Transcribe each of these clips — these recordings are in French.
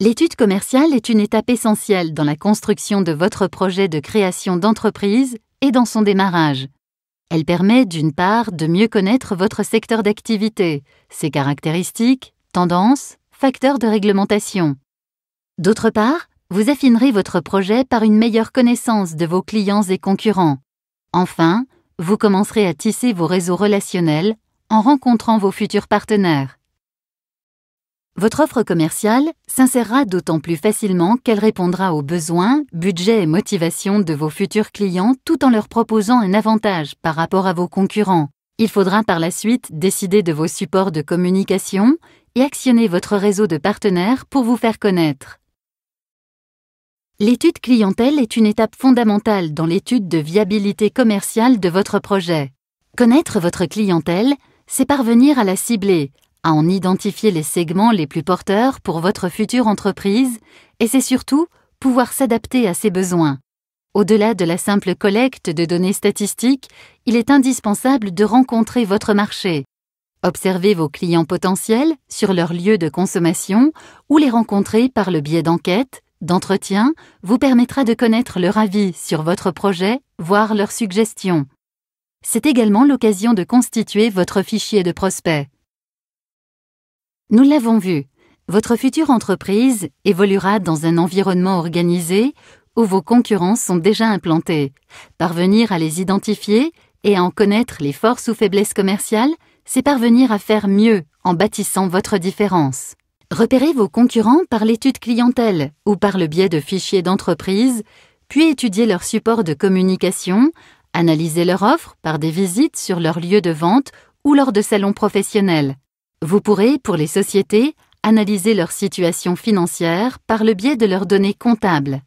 L'étude commerciale est une étape essentielle dans la construction de votre projet de création d'entreprise et dans son démarrage. Elle permet d'une part de mieux connaître votre secteur d'activité, ses caractéristiques, tendances, facteurs de réglementation. D'autre part, vous affinerez votre projet par une meilleure connaissance de vos clients et concurrents. Enfin, vous commencerez à tisser vos réseaux relationnels en rencontrant vos futurs partenaires. Votre offre commerciale s'insérera d'autant plus facilement qu'elle répondra aux besoins, budgets et motivations de vos futurs clients tout en leur proposant un avantage par rapport à vos concurrents. Il faudra par la suite décider de vos supports de communication et actionner votre réseau de partenaires pour vous faire connaître. L'étude clientèle est une étape fondamentale dans l'étude de viabilité commerciale de votre projet. Connaître votre clientèle, c'est parvenir à la cibler, à en identifier les segments les plus porteurs pour votre future entreprise, et c'est surtout pouvoir s'adapter à ses besoins. Au-delà de la simple collecte de données statistiques, il est indispensable de rencontrer votre marché. Observez vos clients potentiels sur leur lieu de consommation ou les rencontrer par le biais d'enquêtes, d'entretiens, vous permettra de connaître leur avis sur votre projet, voire leurs suggestions. C'est également l'occasion de constituer votre fichier de prospects. Nous l'avons vu, votre future entreprise évoluera dans un environnement organisé où vos concurrents sont déjà implantés. Parvenir à les identifier et à en connaître les forces ou faiblesses commerciales, c'est parvenir à faire mieux en bâtissant votre différence. Repérez vos concurrents par l'étude clientèle ou par le biais de fichiers d'entreprise, puis étudiez leur support de communication, analysez leur offre par des visites sur leur lieu de vente ou lors de salons professionnels. Vous pourrez, pour les sociétés, analyser leur situation financière par le biais de leurs données comptables.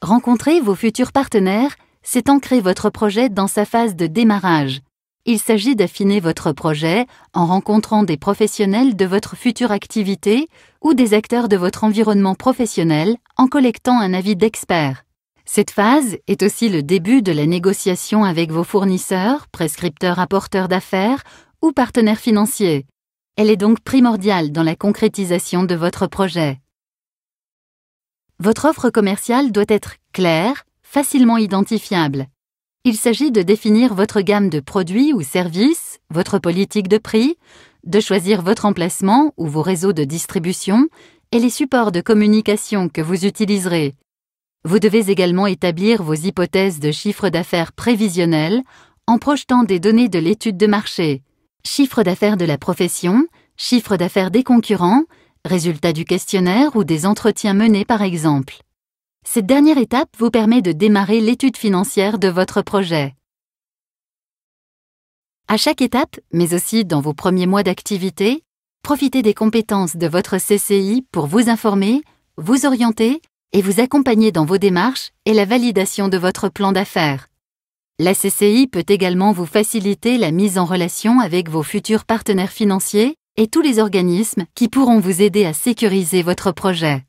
Rencontrer vos futurs partenaires, c'est ancrer votre projet dans sa phase de démarrage. Il s'agit d'affiner votre projet en rencontrant des professionnels de votre future activité ou des acteurs de votre environnement professionnel en collectant un avis d'expert. Cette phase est aussi le début de la négociation avec vos fournisseurs, prescripteurs apporteurs d'affaires ou partenaire financier. Elle est donc primordiale dans la concrétisation de votre projet. Votre offre commerciale doit être claire, facilement identifiable. Il s'agit de définir votre gamme de produits ou services, votre politique de prix, de choisir votre emplacement ou vos réseaux de distribution et les supports de communication que vous utiliserez. Vous devez également établir vos hypothèses de chiffre d'affaires prévisionnel en projetant des données de l'étude de marché chiffre d'affaires de la profession, chiffre d'affaires des concurrents, résultats du questionnaire ou des entretiens menés par exemple. Cette dernière étape vous permet de démarrer l'étude financière de votre projet. À chaque étape, mais aussi dans vos premiers mois d'activité, profitez des compétences de votre CCI pour vous informer, vous orienter et vous accompagner dans vos démarches et la validation de votre plan d'affaires. La CCI peut également vous faciliter la mise en relation avec vos futurs partenaires financiers et tous les organismes qui pourront vous aider à sécuriser votre projet.